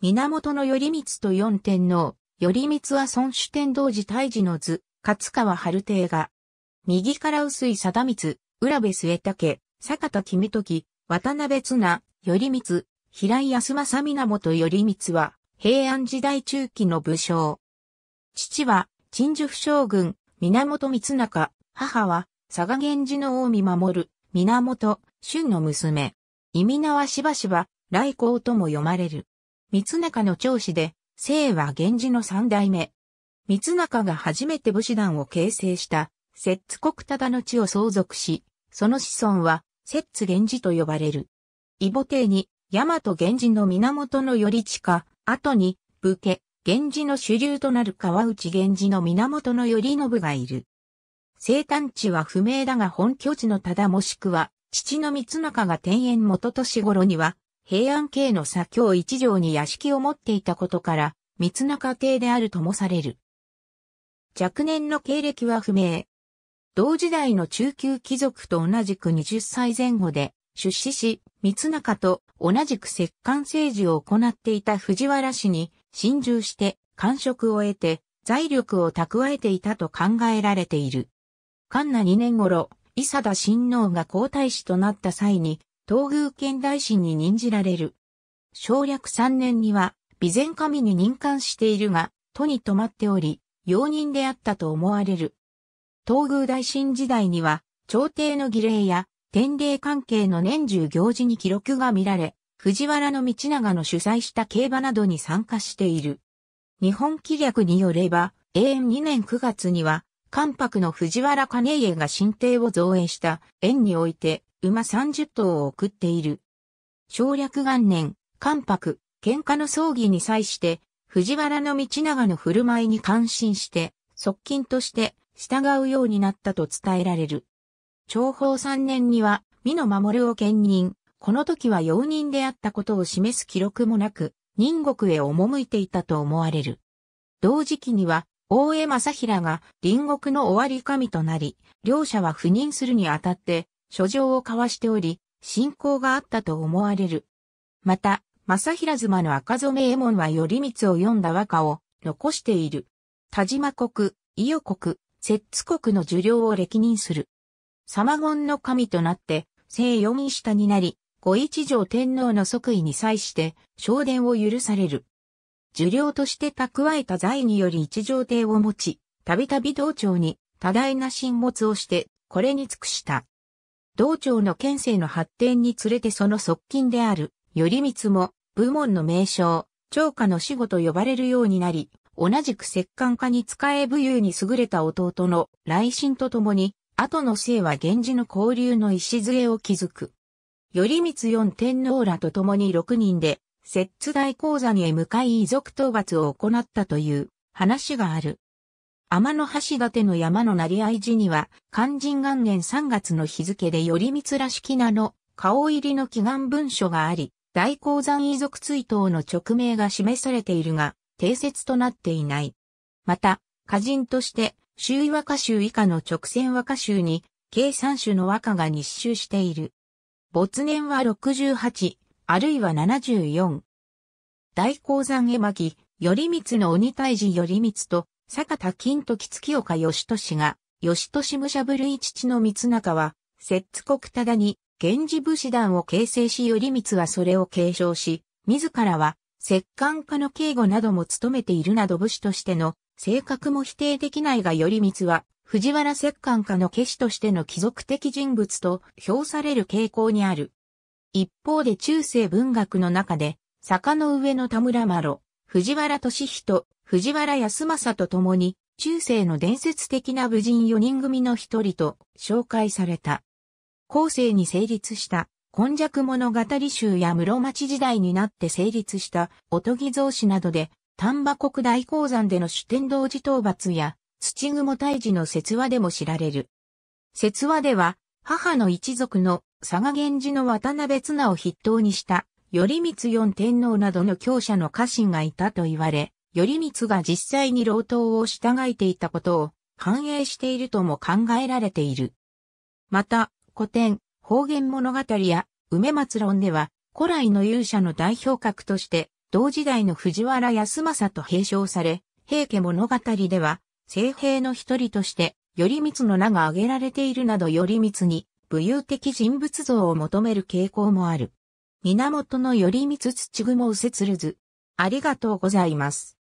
源頼光と四天皇、頼光は孫主天童寺大寺の図、勝川春帝が、右から薄い貞光、浦部末武、坂田君時、渡辺綱、頼光、平井康政源頼光は、平安時代中期の武将。父は、陳寿府将軍、源光中、母は、佐賀源氏の王。見守、る、源、春の娘。意味名はしばしば、来光とも読まれる。三中の長子で、姓は源氏の三代目。三中が初めて武士団を形成した、摂津国忠の地を相続し、その子孫は、摂津源氏と呼ばれる。異母帝に、大和源氏の源頼親、後に、武家、源氏の主流となる川内源氏の源頼信がいる。生誕地は不明だが本拠地の忠もしくは、父の三中が天元元年頃には、平安系の左京一条に屋敷を持っていたことから、密中家であるともされる。若年の経歴は不明。同時代の中級貴族と同じく20歳前後で、出資し、三中と同じく摂関政治を行っていた藤原氏に、心中して、官職を得て、財力を蓄えていたと考えられている。関那2年頃、伊佐田親王が皇太子となった際に、東宮県大臣に任じられる。省略3年には、備前神に任官しているが、都に泊まっており、容認であったと思われる。東宮大臣時代には、朝廷の儀礼や、天礼関係の年中行事に記録が見られ、藤原道長の主催した競馬などに参加している。日本紀略によれば、永遠2年9月には、関白の藤原兼家が新帝を造営した縁において、馬30頭を送っている。省略元年、関白、喧嘩の葬儀に際して、藤原道長の振る舞いに感心して、側近として従うようになったと伝えられる。長宝3年には、美の守を兼任、この時は容認であったことを示す記録もなく、人国へ赴いていたと思われる。同時期には、大江正平が隣国の終わり神となり、両者は赴任するにあたって、書状を交わしており、信仰があったと思われる。また、正平妻の赤染衛門は頼光を読んだ和歌を残している。田島国、伊予国、摂津国の受領を歴任する。サマゴンの神となって、聖四位下になり、五一条天皇の即位に際して、昇殿を許される。受領として蓄えた財により一条帝を持ち、たびたび道庁に多大な進物をして、これに尽くした。道庁の県政の発展につれてその側近である、頼光も、部門の名称、長家の死後と呼ばれるようになり、同じく摂関家に仕え武勇に優れた弟の来信とともに、後の姓は源氏の交流の礎を築く。頼光四天皇らと共に6人で、摂津大講座にへ向かい遺族討伐を行ったという話がある。天の橋立の山の成り合い時には、肝心元年3月の日付で頼光らしき名の顔入りの祈願文書があり、大鉱山遺族追悼の勅命が示されているが、定説となっていない。また、歌人として、周囲和歌集以下の直線和歌集に、計3種の和歌が日集している。没年は68、あるいは74。大鉱山絵巻、頼光の鬼退治頼光と、坂田金時月岡義俊が、義俊武者部類父の三中は、摂津国忠に、源氏武士団を形成し頼光はそれを継承し、自らは、摂関家の警護なども務めているなど武士としての、性格も否定できないが頼光は、藤原摂関家の家師としての貴族的人物と評される傾向にある。一方で中世文学の中で、坂の上の田村麻呂、藤原敏人、藤原康政と共に、中世の伝説的な武人4人組の一人と紹介された。後世に成立した、今弱物語集や室町時代になって成立した、おとぎ造紙などで、丹波国大鉱山での主天道寺討伐や、土雲退治の説話でも知られる。説話では、母の一族の佐賀源氏の渡辺綱を筆頭にした、頼光四天皇などの強者の家臣がいたと言われ、頼光が実際に老頭を従えていたことを反映しているとも考えられている。また、古典、方言物語や梅松論では、古来の勇者の代表格として、同時代の藤原康政と併称され、平家物語では、聖兵の一人として、頼光の名が挙げられているなど頼光に、武勇的人物像を求める傾向もある。源の頼光土雲せつるず。ありがとうございます。